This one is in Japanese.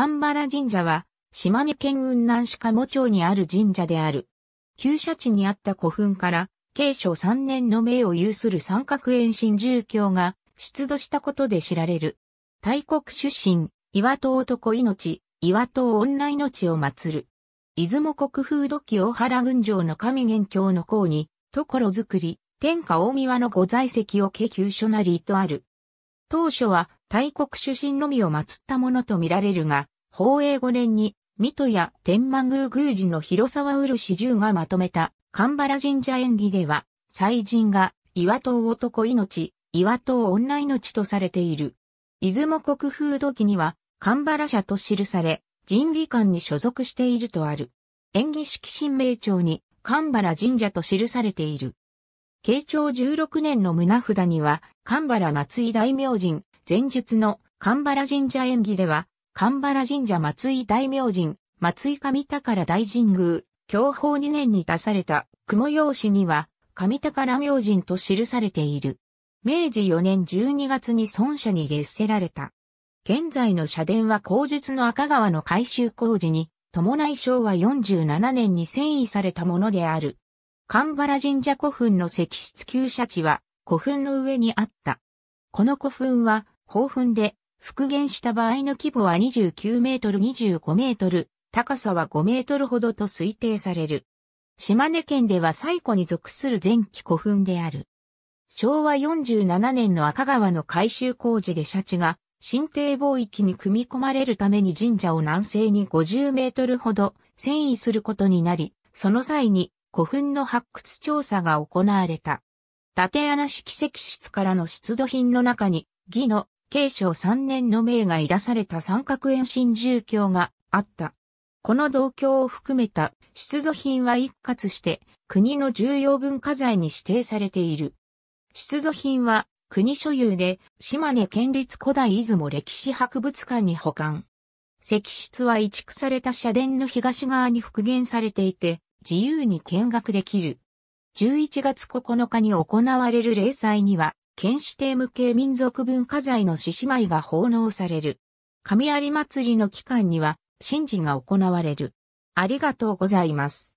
神原神社は、島根県雲南市鴨町にある神社である。旧社地にあった古墳から、慶初3年の命を有する三角延伸住居が出土したことで知られる。大国出身、岩戸男命、岩戸女命を祀る。出雲国風土器大原群城の神元教の項に、ところづくり、天下大宮の御在籍を家旧所なりとある。当初は大国出身のみを祀ったものとみられるが、宝永5年に、水戸や天満宮宮司の広沢うる漆十がまとめた、神原神社演技では、祭神が、岩戸男命、岩戸女命とされている。出雲国風土記には、神原社と記され、神技館に所属しているとある。演技式神明帳に、神原神社と記されている。慶長16年の胸札には、神原松井大明神、前述の神原神社演技では、神原神社松井大明神、松井上宝大神宮、教法2年に出された雲用紙には、上宝明神と記されている。明治4年12月に孫社に列せられた。現在の社殿は後述の赤川の改修工事に、伴い昭和47年に遷移されたものである。神原神社古墳の石室旧社地は古墳の上にあった。この古墳は豊墳で復元した場合の規模は29メートル25メートル、高さは5メートルほどと推定される。島根県では最古に属する前期古墳である。昭和47年の赤川の改修工事で社地が新堤防域に組み込まれるために神社を南西に50メートルほど遷移することになり、その際に古墳の発掘調査が行われた。縦穴式石室からの出土品の中に、義の慶正3年の命が出された三角円新住居があった。この同居を含めた出土品は一括して国の重要文化財に指定されている。出土品は国所有で島根県立古代出雲歴史博物館に保管。石室は移築された社殿の東側に復元されていて自由に見学できる。11月9日に行われる例祭には県指定無形民族文化財の獅子舞が奉納される。神有祭りの期間には、神事が行われる。ありがとうございます。